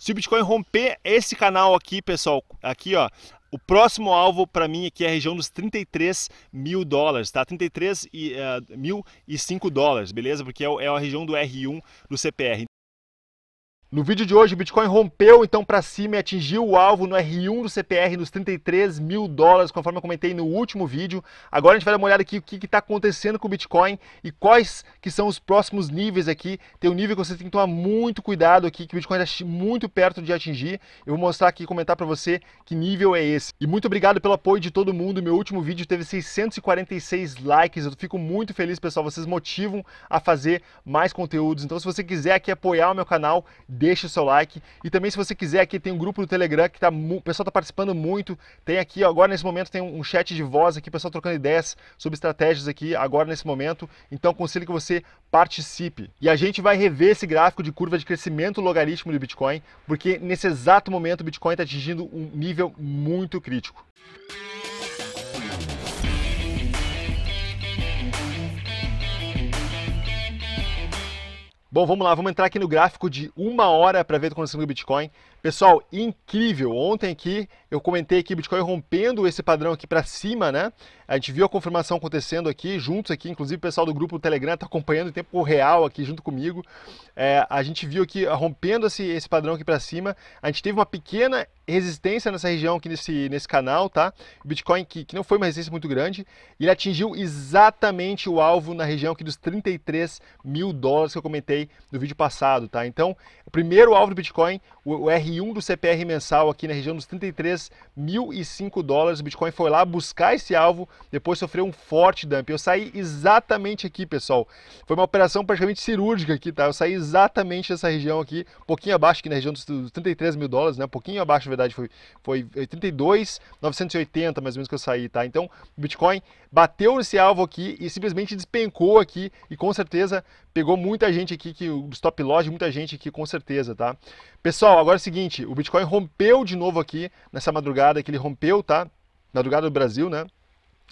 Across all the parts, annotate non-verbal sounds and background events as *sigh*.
Se o Bitcoin romper esse canal aqui, pessoal, aqui ó, o próximo alvo para mim aqui é a região dos 33 mil dólares, tá? 33 eh, mil e 5 dólares, beleza? Porque é, é a região do R1 do CPR. No vídeo de hoje, o Bitcoin rompeu então para cima e atingiu o alvo no R1 do CPR nos 33 mil dólares, conforme eu comentei no último vídeo. Agora a gente vai dar uma olhada aqui o que está acontecendo com o Bitcoin e quais que são os próximos níveis aqui. Tem um nível que você tem que tomar muito cuidado aqui, que o Bitcoin está muito perto de atingir. Eu vou mostrar aqui e comentar para você que nível é esse. E muito obrigado pelo apoio de todo mundo. Meu último vídeo teve 646 likes. Eu fico muito feliz, pessoal. Vocês motivam a fazer mais conteúdos. Então, se você quiser aqui apoiar o meu canal, deixa o seu like. E também se você quiser, aqui tem um grupo do Telegram que tá, o pessoal está participando muito. Tem aqui, agora nesse momento, tem um chat de voz aqui, o pessoal trocando ideias sobre estratégias aqui, agora nesse momento. Então aconselho que você participe. E a gente vai rever esse gráfico de curva de crescimento logaritmo do Bitcoin, porque nesse exato momento o Bitcoin está atingindo um nível muito crítico. Bom, vamos lá, vamos entrar aqui no gráfico de uma hora para ver a condição do Bitcoin. Pessoal, incrível! Ontem aqui eu comentei que Bitcoin rompendo esse padrão aqui para cima, né? A gente viu a confirmação acontecendo aqui, juntos aqui, inclusive o pessoal do grupo do Telegram está acompanhando em tempo real aqui junto comigo. É, a gente viu aqui rompendo esse, esse padrão aqui para cima. A gente teve uma pequena resistência nessa região aqui nesse, nesse canal, tá? O Bitcoin que, que não foi uma resistência muito grande, ele atingiu exatamente o alvo na região aqui dos 33 mil dólares que eu comentei no vídeo passado, tá? Então, o primeiro alvo do Bitcoin, o, o R1 do CPR mensal aqui na região dos 33 mil e 5 dólares, o Bitcoin foi lá buscar esse alvo, depois sofreu um forte dump. Eu saí exatamente aqui, pessoal. Foi uma operação praticamente cirúrgica aqui, tá? Eu saí exatamente nessa região aqui, um pouquinho abaixo, aqui na região dos 33 mil dólares, né? Um pouquinho abaixo, na verdade, foi, foi 32, mais ou menos que eu saí, tá? Então, o Bitcoin bateu nesse alvo aqui e simplesmente despencou aqui e com certeza pegou muita gente aqui, que o stop loss, muita gente aqui com certeza, tá? Pessoal, agora é o seguinte, o Bitcoin rompeu de novo aqui nessa madrugada que ele rompeu, tá? Madrugada do Brasil, né?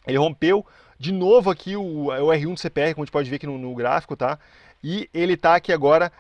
Ele rompeu de novo aqui o, o R1 do CPR, como a gente pode ver aqui no, no gráfico, tá? E ele está aqui agora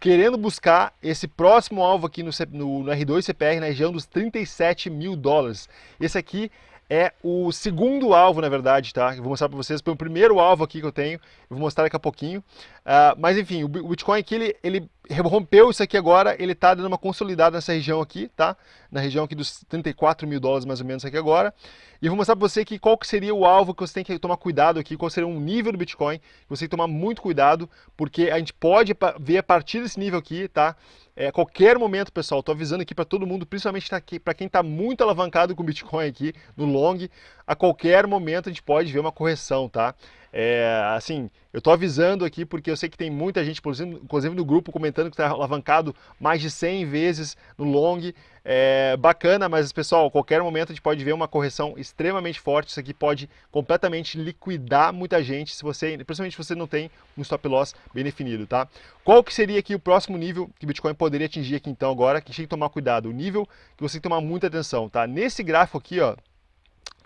querendo buscar esse próximo alvo aqui no, no, no R2 CPR na região dos 37 mil dólares. Esse aqui é o segundo alvo, na verdade, tá? Eu vou mostrar para vocês, pelo primeiro alvo aqui que eu tenho, eu vou mostrar daqui a pouquinho. Uh, mas enfim, o Bitcoin aqui, ele, ele rompeu isso aqui agora, ele está dando uma consolidada nessa região aqui, tá? Na região aqui dos 34 mil dólares, mais ou menos, aqui agora. E eu vou mostrar para você que qual que seria o alvo que você tem que tomar cuidado aqui, qual seria um nível do Bitcoin, você tem que tomar muito cuidado, porque a gente pode ver a partir desse nível aqui, tá? É, qualquer momento, pessoal, estou avisando aqui para todo mundo, principalmente tá para quem está muito alavancado com Bitcoin aqui no long, a qualquer momento a gente pode ver uma correção, tá? É, assim, eu tô avisando aqui porque eu sei que tem muita gente, inclusive no grupo, comentando que está alavancado mais de 100 vezes no long. É, bacana, mas pessoal, a qualquer momento a gente pode ver uma correção extremamente forte. Isso aqui pode completamente liquidar muita gente, se você, principalmente se você não tem um stop loss bem definido, tá? Qual que seria aqui o próximo nível que o Bitcoin poderia atingir aqui então agora? Que a gente tem que tomar cuidado, o nível que você tem que tomar muita atenção, tá? Nesse gráfico aqui, ó,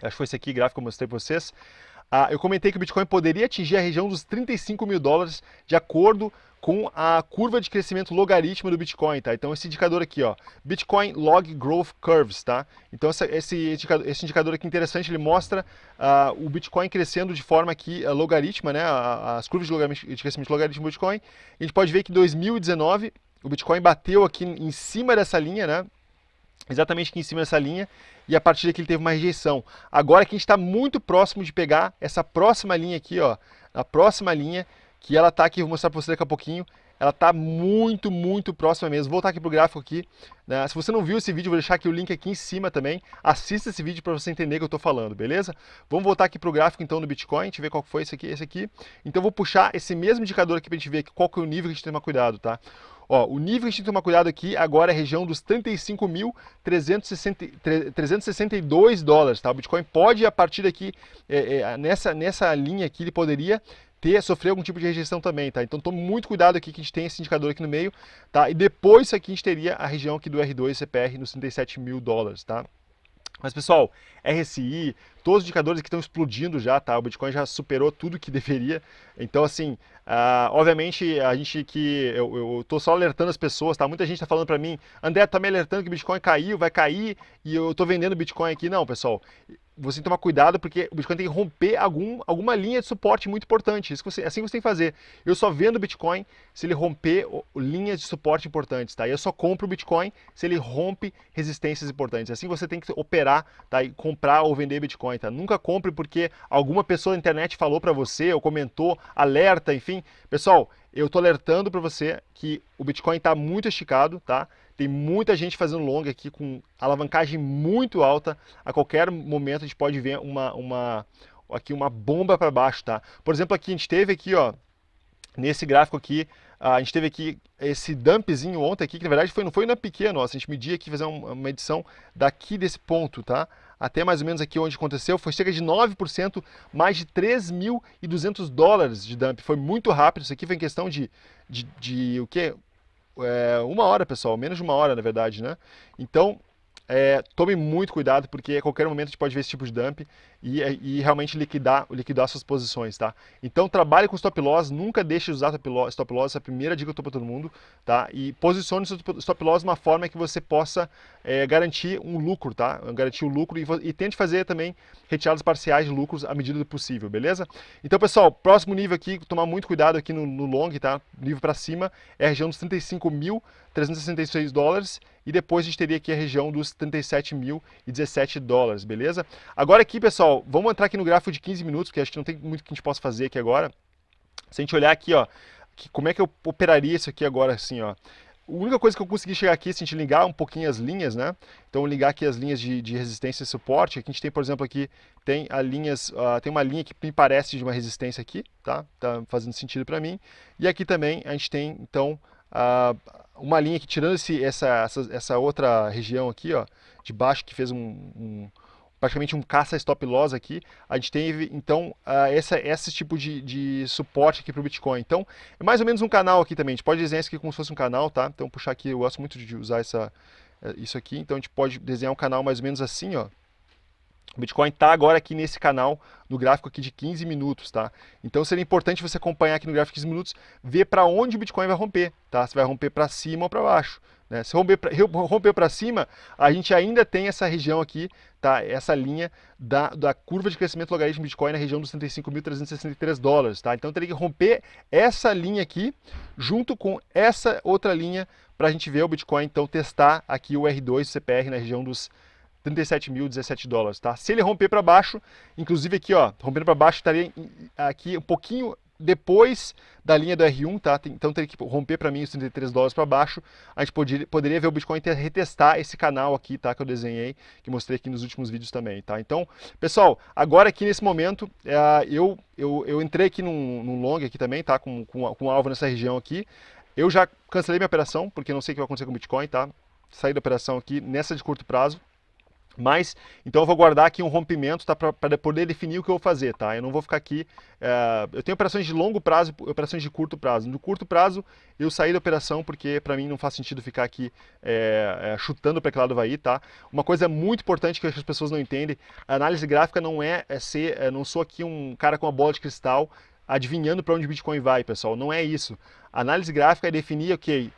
acho que foi esse aqui gráfico que eu mostrei para vocês, ah, eu comentei que o Bitcoin poderia atingir a região dos 35 mil dólares de acordo com a curva de crescimento logarítmico do Bitcoin, tá? Então esse indicador aqui, ó, Bitcoin Log Growth Curves, tá? Então essa, esse, indicador, esse indicador aqui interessante, ele mostra ah, o Bitcoin crescendo de forma que uh, né? As curvas de, de crescimento logarítmico do Bitcoin. A gente pode ver que em 2019 o Bitcoin bateu aqui em cima dessa linha, né? Exatamente aqui em cima dessa linha e a partir daqui ele teve uma rejeição. Agora que a gente está muito próximo de pegar essa próxima linha aqui, ó, a próxima linha que ela está aqui, vou mostrar para você daqui a pouquinho, ela está muito, muito próxima mesmo. Vou voltar aqui para o gráfico aqui. Né? Se você não viu esse vídeo, vou deixar aqui o link aqui em cima também. Assista esse vídeo para você entender o que eu estou falando, beleza? Vamos voltar aqui para o gráfico então do Bitcoin, a gente ver qual foi esse aqui, esse aqui. Então vou puxar esse mesmo indicador aqui para a gente ver qual que é o nível que a gente tem que tomar cuidado, tá? Ó, o nível que a gente tem que tomar cuidado aqui agora é a região dos 35.362 dólares, tá? O Bitcoin pode, a partir daqui, é, é, nessa, nessa linha aqui, ele poderia ter, sofrer algum tipo de rejeição também, tá? Então tome muito cuidado aqui que a gente tem esse indicador aqui no meio, tá? E depois aqui a gente teria a região aqui do R2 CPR nos 37 mil dólares, tá? Mas pessoal, RSI, todos os indicadores que estão explodindo já, tá? O Bitcoin já superou tudo que *laughs* deveria. Então, assim, uh, obviamente a gente que eu, eu tô só alertando as pessoas, tá? Muita gente tá falando para mim, André, tá me alertando que o Bitcoin caiu, vai cair e eu tô vendendo Bitcoin aqui. Não, pessoal, você tem que tomar cuidado porque o Bitcoin tem que romper algum, alguma linha de suporte muito importante. Isso você, assim você tem que fazer. Eu só vendo o Bitcoin se ele romper linhas de suporte importantes, tá? E eu só compro o Bitcoin se ele rompe resistências importantes. Assim você tem que operar, tá? E comprar ou vender Bitcoin, tá? Nunca compre porque alguma pessoa na internet falou para você ou comentou, alerta, enfim. Pessoal, eu tô alertando para você que o Bitcoin está muito esticado, tá? Tem muita gente fazendo long aqui com alavancagem muito alta. A qualquer momento a gente pode ver uma, uma aqui uma bomba para baixo, tá? Por exemplo, aqui a gente teve aqui, ó, nesse gráfico aqui, a gente teve aqui esse dumpzinho ontem aqui, que na verdade foi, não foi na pequena, nossa, a gente media aqui, fazer uma medição daqui desse ponto, tá? Até mais ou menos aqui onde aconteceu, foi cerca de 9%, mais de 3.200 dólares de dump. Foi muito rápido, isso aqui foi em questão de, de, de o quê? é, uma hora, pessoal, menos de uma hora, na verdade, né? Então, é, tome muito cuidado, porque a qualquer momento a gente pode ver esse tipo de dump e, é, e realmente liquidar, liquidar suas posições, tá? Então trabalhe com stop loss, nunca deixe de usar stop loss, stop loss, essa é a primeira dica que eu tô para todo mundo, tá? E posicione seu stop loss de uma forma que você possa é, garantir um lucro, tá? Garantir o um lucro e, e tente fazer também retiradas parciais de lucros à medida do possível, beleza? Então, pessoal, próximo nível aqui, tomar muito cuidado aqui no, no long, tá? Nível para cima é a região dos 35.366 dólares e depois a gente teria aqui a região dos 37.017 dólares, beleza? Agora aqui, pessoal, ó, vamos entrar aqui no gráfico de 15 minutos, porque acho que não tem muito que a gente possa fazer aqui agora. Se a gente olhar aqui, ó, que, como é que eu operaria isso aqui agora assim, ó. A única coisa que eu consegui chegar aqui, se a gente ligar um pouquinho as linhas, né? Então ligar aqui as linhas de, de resistência e suporte, aqui a gente tem, por exemplo, aqui tem a linhas, uh, tem uma linha que me parece de uma resistência aqui, tá? Tá fazendo sentido para mim. E aqui também a gente tem, então, uh, uma linha que tirando esse, essa, essa, essa, outra região aqui, ó, de baixo que fez um, um praticamente um caça stop loss aqui, a gente teve então uh, essa, esse tipo de, de suporte aqui para o Bitcoin. Então é mais ou menos um canal aqui também, a gente pode desenhar isso aqui como se fosse um canal, tá? Então puxar aqui, eu gosto muito de usar essa, eh, isso aqui, então a gente pode desenhar um canal mais ou menos assim, ó. O Bitcoin está agora aqui nesse canal, no gráfico aqui de 15 minutos, tá? Então seria importante você acompanhar aqui no gráfico de 15 minutos, ver para onde o Bitcoin vai romper, tá? Se vai romper para cima ou para baixo. Né? Se romper para cima, a gente ainda tem essa região aqui, tá? essa linha da, da curva de crescimento logarítmico Bitcoin na região dos 35.363 dólares. Tá? Então teria que romper essa linha aqui, junto com essa outra linha, para a gente ver o Bitcoin então testar aqui o R2 o CPR na região dos 37.017 dólares, tá? Se ele romper para baixo, inclusive aqui, ó, rompendo para baixo, estaria aqui um pouquinho depois da linha do R1, tá? Então teria que romper para mim os 33 dólares para baixo. A gente poderia, poderia ver o Bitcoin retestar esse canal aqui, tá? Que eu desenhei, que mostrei aqui nos últimos vídeos também, tá? Então, pessoal, agora aqui nesse momento, é, eu, eu, eu entrei aqui num, num long aqui também, tá? Com, com, com alvo nessa região aqui. Eu já cancelei minha operação, porque não sei o que vai acontecer com o Bitcoin, tá? Saí da operação aqui nessa de curto prazo. Mas, então eu vou guardar aqui um rompimento tá, para poder definir o que eu vou fazer, tá? Eu não vou ficar aqui... É, eu tenho operações de longo prazo e operações de curto prazo. No curto prazo, eu saí da operação porque para mim não faz sentido ficar aqui é, é, chutando para que lado vai ir, tá? Uma coisa muito importante que as pessoas não entendem, a análise gráfica não é, é ser... É, não sou aqui um cara com uma bola de cristal adivinhando para onde o Bitcoin vai, pessoal. Não é isso. A análise gráfica é definir, ok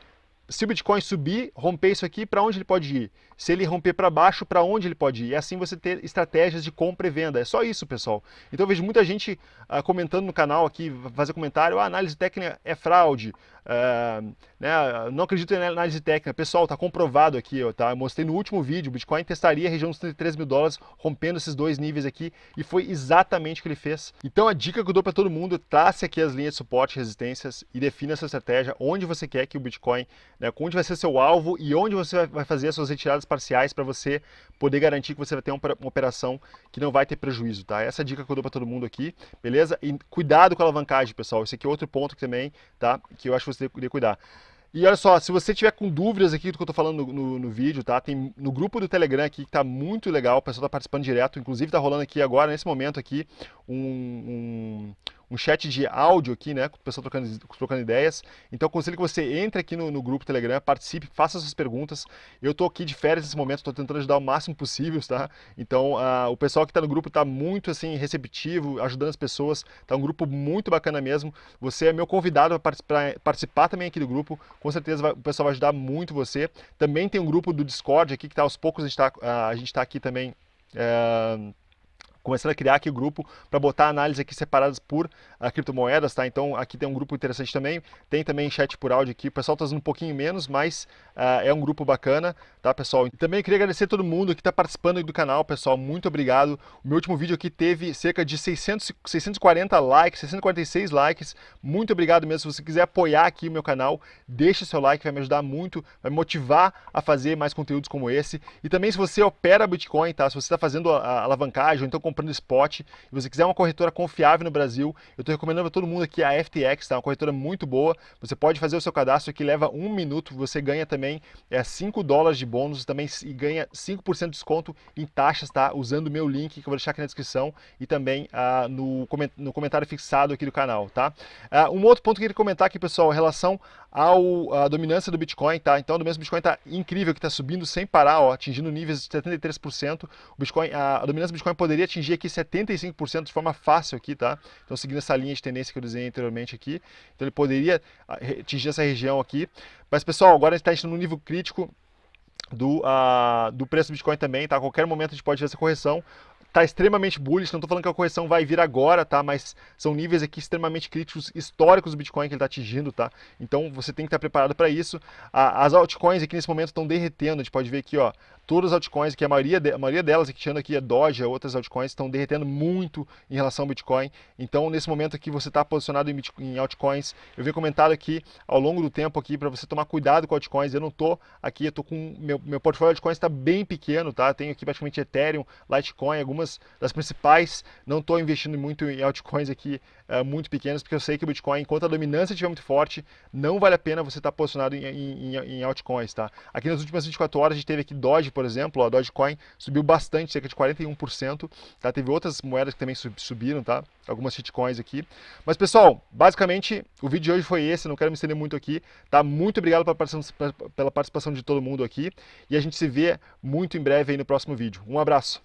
se o Bitcoin subir, romper isso aqui, para onde ele pode ir? Se ele romper para baixo, para onde ele pode ir? E é assim você ter estratégias de compra e venda. É só isso, pessoal. Então eu vejo muita gente ah, comentando no canal aqui, fazer comentário, ah, a análise técnica é fraude, Uh, né, não acredito em análise técnica. Pessoal, está comprovado aqui, eu, tá? Eu mostrei no último vídeo, o Bitcoin testaria a região dos 33 mil dólares, rompendo esses dois níveis aqui, e foi exatamente o que ele fez. Então a dica que eu dou para todo mundo, trace aqui as linhas de suporte e resistências e defina essa estratégia, onde você quer que o Bitcoin, né, onde vai ser seu alvo e onde você vai fazer as suas retiradas parciais para você poder garantir que você vai ter uma operação que não vai ter prejuízo, tá? Essa é a dica que eu dou para todo mundo aqui, beleza? E cuidado com a alavancagem, pessoal. Esse aqui é outro ponto que também, tá? Que eu acho você poder cuidar. E olha só, se você tiver com dúvidas aqui do que eu estou falando no, no, no, vídeo, tá? Tem no grupo do Telegram aqui que está muito legal, o pessoal está participando direto, inclusive está rolando aqui agora, nesse momento aqui, um, um um chat de áudio aqui, né? Com o pessoal trocando, trocando ideias. Então, aconselho que você entre aqui no, no grupo Telegram, participe, faça suas perguntas. Eu tô aqui de férias nesse momento, estou tentando ajudar o máximo possível, tá? Então, uh, o pessoal que está no grupo está muito, assim, receptivo, ajudando as pessoas. Tá um grupo muito bacana mesmo. Você é meu convidado para participar também aqui do grupo. Com certeza vai, o pessoal vai ajudar muito você. Também tem um grupo do Discord aqui que tá aos poucos, a gente está uh, tá aqui também. Uh, começando a criar aqui o grupo para botar análise aqui separadas por ah, criptomoedas, tá? Então aqui tem um grupo interessante também, tem também chat por áudio aqui, o pessoal está fazendo um pouquinho menos, mas ah, é um grupo bacana, tá pessoal? E também queria agradecer a todo mundo que está participando do canal, pessoal, muito obrigado. O meu último vídeo aqui teve cerca de 600, 640 likes, 646 likes, muito obrigado mesmo. Se você quiser apoiar aqui o meu canal, deixa seu like, vai me ajudar muito, vai me motivar a fazer mais conteúdos como esse. E também se você opera Bitcoin, tá? Se você está fazendo a, a alavancagem ou então comprando spot e você quiser uma corretora confiável no Brasil, eu estou recomendando a todo mundo aqui a FTX, tá? Uma corretora muito boa. Você pode fazer o seu cadastro que leva um minuto, você ganha também é, 5 dólares de bônus também e ganha 5% de desconto em taxas, tá? Usando o meu link que eu vou deixar aqui na descrição e também ah, no, coment no comentário fixado aqui do canal, tá? Ah, um outro ponto que eu queria comentar aqui, pessoal, em relação ao, à dominância do Bitcoin, tá? Então, do mesmo Bitcoin está incrível, que está subindo sem parar, ó, atingindo níveis de 73%. O Bitcoin, a, dominância do Bitcoin poderia atingir aqui 75% de forma fácil aqui, tá? Então, seguindo essa linha de tendência que eu desenhei anteriormente aqui, então ele poderia atingir essa região aqui. Mas, pessoal, agora a gente está no nível crítico do, uh, do preço do Bitcoin também, tá? A qualquer momento a gente pode ver essa correção tá extremamente bullish, não estou falando que a correção vai vir agora, tá? Mas são níveis aqui extremamente críticos, históricos do Bitcoin que ele está atingindo, tá? Então você tem que estar preparado para isso. A, as altcoins aqui nesse momento estão derretendo, a gente pode ver aqui, ó, todas as altcoins, que a maioria, de, a maioria delas, que tirando aqui a Doge, outras altcoins, estão derretendo muito em relação ao Bitcoin. Então, nesse momento aqui, você está posicionado em, Bitcoin, em altcoins. Eu venho comentado aqui ao longo do tempo aqui para você tomar cuidado com altcoins. Eu não tô aqui, eu tô com meu, meu portfólio de altcoins está bem pequeno, tá? tenho aqui praticamente Ethereum, Litecoin, algumas algumas das principais. Não estou investindo muito em altcoins aqui uh, muito pequenas, porque eu sei que o Bitcoin, enquanto a dominância estiver muito forte, não vale a pena você estar tá posicionado em, em, em, altcoins. Tá? Aqui nas últimas 24 horas a gente teve aqui Doge, por exemplo, a Dogecoin subiu bastante, cerca de 41%. Tá? Teve outras moedas que também subiram, tá? algumas shitcoins aqui. Mas pessoal, basicamente o vídeo de hoje foi esse, não quero me estender muito aqui. Tá? Muito obrigado pela participação, pela participação de todo mundo aqui e a gente se vê muito em breve aí no próximo vídeo. Um abraço!